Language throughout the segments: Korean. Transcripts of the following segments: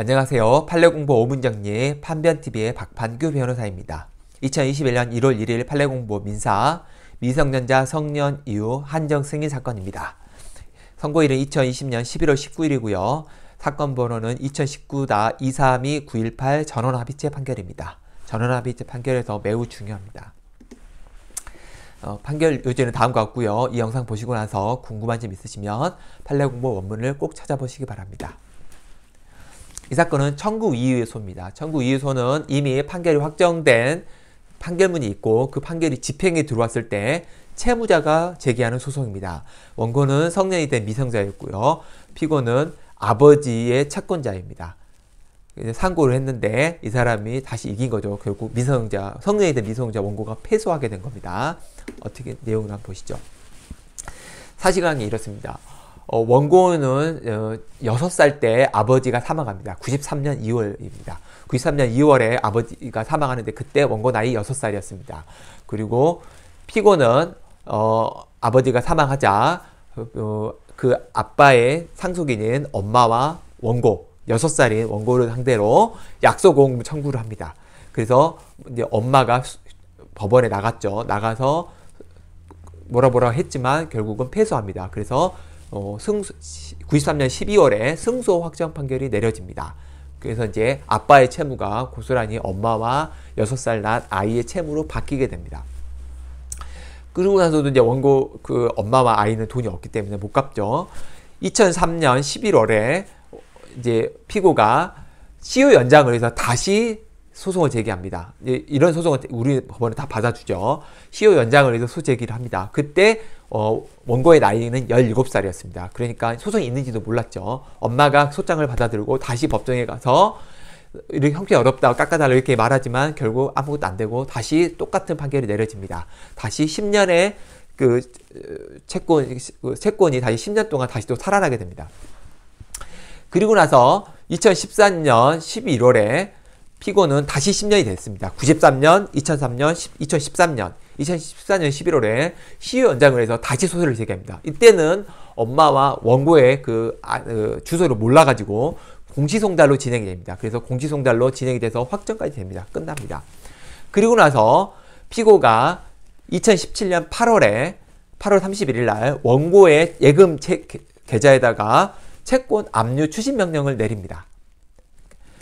안녕하세요. 판례공부 5문정리 판변TV의 박판규 변호사입니다. 2021년 1월 1일 판례공부 민사 미성년자 성년 이후 한정 승인 사건입니다. 선고일은 2020년 11월 19일이고요. 사건 번호는 2019-232-918 전원합의체 판결입니다. 전원합의체 판결에서 매우 중요합니다. 어, 판결 요지는 다음과 같고요. 이 영상 보시고 나서 궁금한 점 있으시면 판례공부 원문을 꼭 찾아보시기 바랍니다. 이 사건은 청구 이의소입니다. 청구 이의소는 이미 판결이 확정된 판결문이 있고 그 판결이 집행에 들어왔을 때 채무자가 제기하는 소송입니다. 원고는 성년이 된 미성자였고요. 피고는 아버지의 채권자입니다. 상고를 했는데 이 사람이 다시 이긴 거죠. 결국 미성자, 성년이 된 미성자 원고가 패소하게 된 겁니다. 어떻게 내용을 한번 보시죠. 사실관계 이렇습니다. 어, 원고는 어, 6살 때 아버지가 사망합니다. 93년 2월입니다. 93년 2월에 아버지가 사망하는데 그때 원고 나이 6살이었습니다. 그리고 피고는 어, 아버지가 사망하자 어, 어 그 아빠의 상속인인 엄마와 원고 6살인 원고를 상대로 약소공 청구를 합니다. 그래서 이제 엄마가 법원에 나갔죠. 나가서 뭐라 뭐라 했지만 결국은 패소합니다. 그래서 어, 승소, 93년 12월에 승소 확정 판결이 내려집니다. 그래서 이제 아빠의 채무가 고스란히 엄마와 6살 낳 아이의 채무로 바뀌게 됩니다. 그러고 나서도 이제 원고 그 엄마와 아이는 돈이 없기 때문에 못 갚죠. 2003년 11월에 이제 피고가 시효 연장을 해서 다시 소송을 제기합니다. 이런 소송은 우리 법원은 다 받아주죠. 시효 e 연장을 해서 소제기를 합니다. 그때 어, 원고의 나이는 17살이었습니다. 그러니까 소송이 있는지도 몰랐죠. 엄마가 소장을 받아들고 다시 법정에 가서 이렇게 형태 어렵다, 깎아달라 이렇게 말하지만 결국 아무것도 안 되고 다시 똑같은 판결이 내려집니다. 다시 10년의 그 어, 채권, 그 채권이 다시 10년 동안 다시 또 살아나게 됩니다. 그리고 나서 2014년 11월에 피고는 다시 10년이 됐습니다. 93년, 2003년, 10, 2013년, 2014년 11월에 시효 연장을 해서 다시 소송을 제기합니다. 이때는 엄마와 원고의 그, 아, 그 주소를 몰라가지고 공시송달로 진행이 됩니다. 그래서 공시송달로 진행이 돼서 확정까지 됩니다. 끝납니다. 그리고 나서 피고가 2017년 8월에 8월 31일 날 원고의 예금 체, 계좌에다가 채권 압류 추진 명령을 내립니다.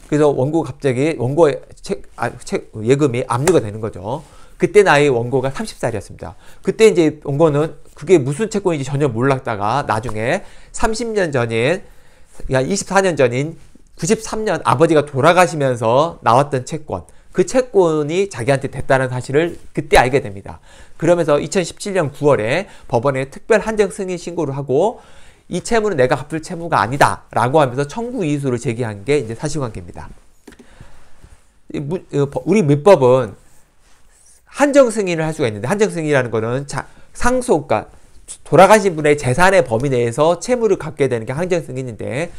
그래서 원고 갑자기 원고 책, 아, 책 예금이 압류가 되는 거죠. 그때 나이 원고가 30살이었습니다. 그때 이제 원고는 그게 무슨 채권인지 전혀 몰랐다가 나중에 30년 전인 24년 전인 93년 아버지가 돌아가시면서 나왔던 채권 그 채권이 자기한테 됐다는 사실을 그때 알게 됩니다. 그러면서 2017년 9월에 법원에 특별 한정 승인 신고를 하고 이 채무는 내가 갚을 채무가 아니다 라고 하면서 청구 이의소를 제기한 게 이제 사실관계입니다. 어, 우리 민법은 한정 승인을 할 수가 있는데 한정 승인이라는 거는 상속가 그러니까 돌아가신 분의 재산의 범위 내에서 채무를 갚게 되는 게 한정 승인인데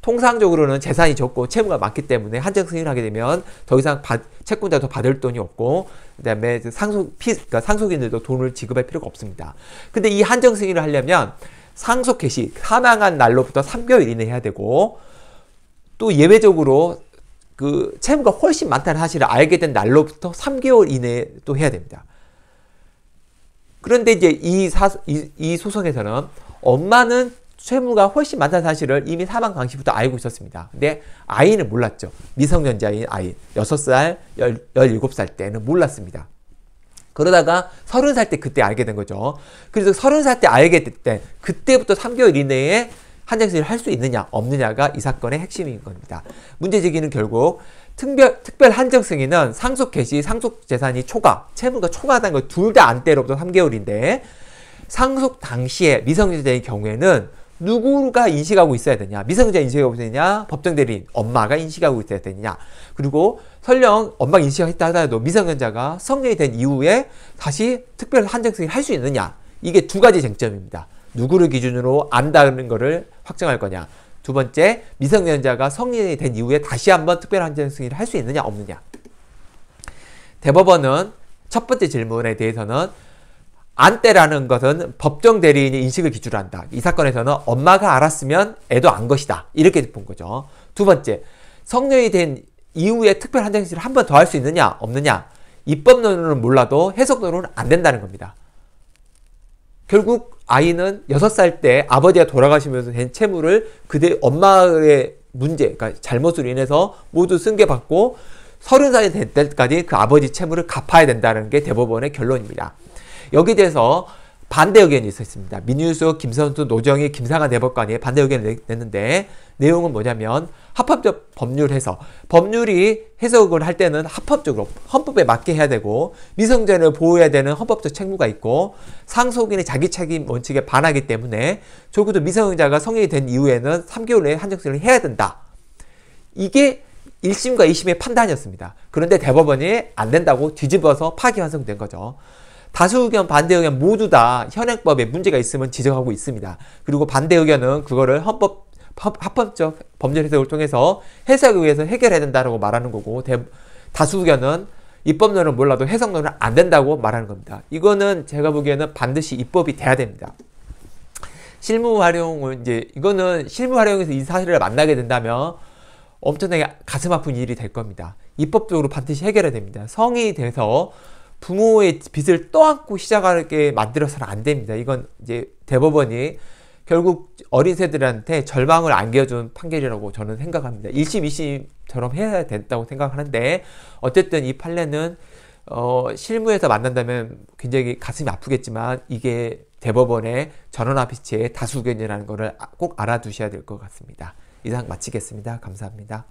통상적으로는 재산이 적고 채무가 많기 때문에 한정 승인을 하게 되면 더 이상 채권자도 받을 돈이 없고 그다음에 상속 피 그러니까 상속인들도 돈을 지급할 필요가 없습니다. 근데 이 한정 승인을 하려면 상속 해시 사망한 날로부터 3개월 이내 해야 되고 또 예외적으로 그 채무가 훨씬 많다는 사실을 알게 된 날로부터 3개월 이내에 또 해야 됩니다. 그런데 이제 이, 사, 이, 이 소송에서는 엄마는 채무가 훨씬 많다는 사실을 이미 사망 당시부터 알고 있었습니다. 근데 아이는 몰랐죠. 미성년자인 아이, 6살, 17살 때는 몰랐습니다. 그러다가 서른 살 때 그때 알게 된 거죠. 그래서 서른 살 때 알게 됐때 그때부터 3개월 이내에 한장수를 할수 있느냐 없느냐가 이 사건의 핵심인 겁니다. 문제 제기는 결국 특별, 특별 한정 승인은 상속 개시, 상속 재산이 초과, 채무가 초과하다는 걸 둘 다 안때로부터 3개월인데 상속 당시에 미성년자인 경우에는 누구가 인식하고 있어야 되냐? 미성년자 인식하고 있어야 되냐? 법정 대리인, 엄마가 인식하고 있어야 되냐? 그리고 설령 엄마가 인식했다 하더라도 미성년자가 성년이 된 이후에 다시 특별 한정 승인 을 할 수 있느냐? 이게 두 가지 쟁점입니다. 누구를 기준으로 안다는 것을 확정할 거냐? 두 번째, 미성년자가 성인이 된 이후에 다시 한번 특별 한정 승인을 할 수 있느냐? 없느냐? 대법원은 첫 번째 질문에 대해서는 안때라는 것은 법정 대리인이 인식을 기준으로 한다. 이 사건에서는 엄마가 알았으면 애도 안 것이다. 이렇게 본 거죠. 두 번째, 성년이 된 이후에 특별 한장실을 한 번 더 할 수 있느냐, 없느냐. 입법론으로는 몰라도 해석론으로는 안 된다는 겁니다. 결국 아이는 6살 때 아버지가 돌아가시면서 된 채무를 그대 엄마의 문제, 그러니까 잘못으로 인해서 모두 승계받고 30살이 될 때까지 그 아버지 채무를 갚아야 된다는 게 대법원의 결론입니다. 여기에 대해서 반대 의견이 있었습니다. 민유수, 김선수, 노정희, 김상한 대법관이 네 반대 의견을 냈는데 내용은 뭐냐면 합법적 법률해서 법률이 해석을 할 때는 합법적으로 헌법에 맞게 해야 되고 미성년을 보호해야 되는 헌법적 책무가 있고 상속인의 자기 책임 원칙에 반하기 때문에 적어도 미성년자가 성인이 된 이후에는 3개월 내에 한정수를 해야 된다. 이게 1심과 2심의 판단이었습니다. 그런데 대법원이 안 된다고 뒤집어서 파기환송된 거죠. 다수 의견, 반대 의견 모두 다 현행법에 문제가 있음을 지적하고 있습니다. 그리고 반대 의견은 그거를 헌법 합법적 법률 해석을 통해서 해석에 의해서 해결해야 된다라고 말하는 거고 대, 다수 의견은 입법론은 몰라도 해석론은 안 된다고 말하는 겁니다. 이거는 제가 보기에는 반드시 입법이 돼야 됩니다. 실무 활용은 이제 이거는 실무 활용에서 이 사실을 만나게 된다면 엄청나게 가슴 아픈 일이 될 겁니다. 입법적으로 반드시 해결해야 됩니다. 성이 돼서 부모의 빚을 떠안고 시작하게 만들어서는 안 됩니다. 이건 이제 대법원이 결국 어린 세들한테 절망을 안겨준 판결이라고 저는 생각합니다. 1심, 2심처럼 해야 된다고 생각하는데 어쨌든 이 판례는 어, 실무에서 만난다면 굉장히 가슴이 아프겠지만 이게 대법원의 전원합의체의 다수견이라는 것을 꼭 알아두셔야 될 것 같습니다. 이상 마치겠습니다. 감사합니다.